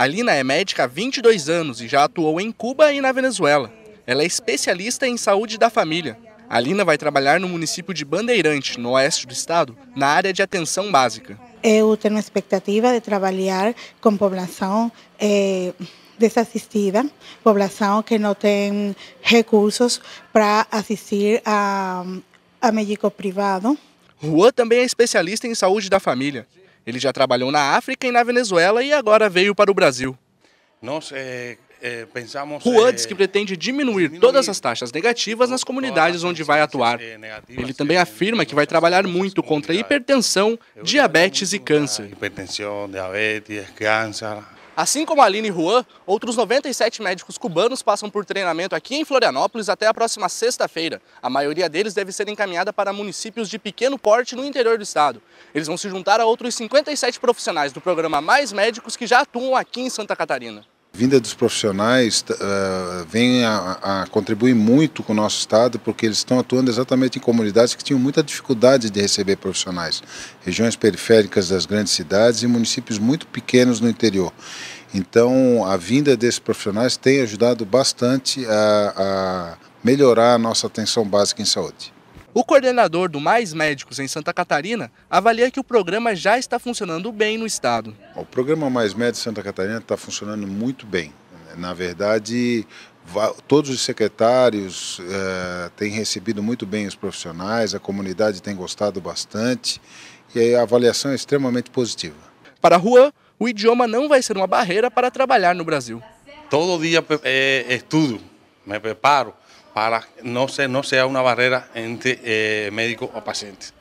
Alina é médica há 22 anos e já atuou em Cuba e na Venezuela. Ela é especialista em saúde da família. Alina vai trabalhar no município de Bandeirante, no oeste do estado, na área de atenção básica. Eu tenho a expectativa de trabalhar com população eh, desassistida, população que não tem recursos para assistir a, a médico privado. Juan também é especialista em saúde da família. Ele já trabalhou na África e na Venezuela e agora veio para o Brasil. Nós é, é, pensamos. Juan diz eh, que pretende diminuir, diminuir todas as taxas negativas nas comunidades onde vai atuar. Ele também afirma que vai trabalhar muito contra hipertensão, é diabetes e câncer. Hipertensão, diabetes, câncer, Assim como Aline Juan, outros 97 médicos cubanos passam por treinamento aqui em Florianópolis até a próxima sexta-feira. A maioria deles deve ser encaminhada para municípios de pequeno porte no interior do estado. Eles vão se juntar a outros 57 profissionais do programa Mais Médicos que já atuam aqui em Santa Catarina vinda dos profissionais uh, vem a, a, contribuir muito com o nosso Estado, porque eles estão atuando exatamente em comunidades que tinham muita dificuldade de receber profissionais, regiões periféricas das grandes cidades e municípios muito pequenos no interior. Então, a vinda desses profissionais tem ajudado bastante a, a melhorar a nossa atenção básica em saúde. O coordenador do Mais Médicos em Santa Catarina avalia que o programa já está funcionando bem no estado. O programa Mais Médicos Santa Catarina está funcionando muito bem. Na verdade, todos os secretários eh, têm recebido muito bem os profissionais, a comunidade tem gostado bastante e a avaliação é extremamente positiva. Para Juan, o idioma não vai ser uma barreira para trabalhar no Brasil. Todo dia é, estudo, me preparo. para no, se, no sea una barrera entre médicos eh, médico o pacientes.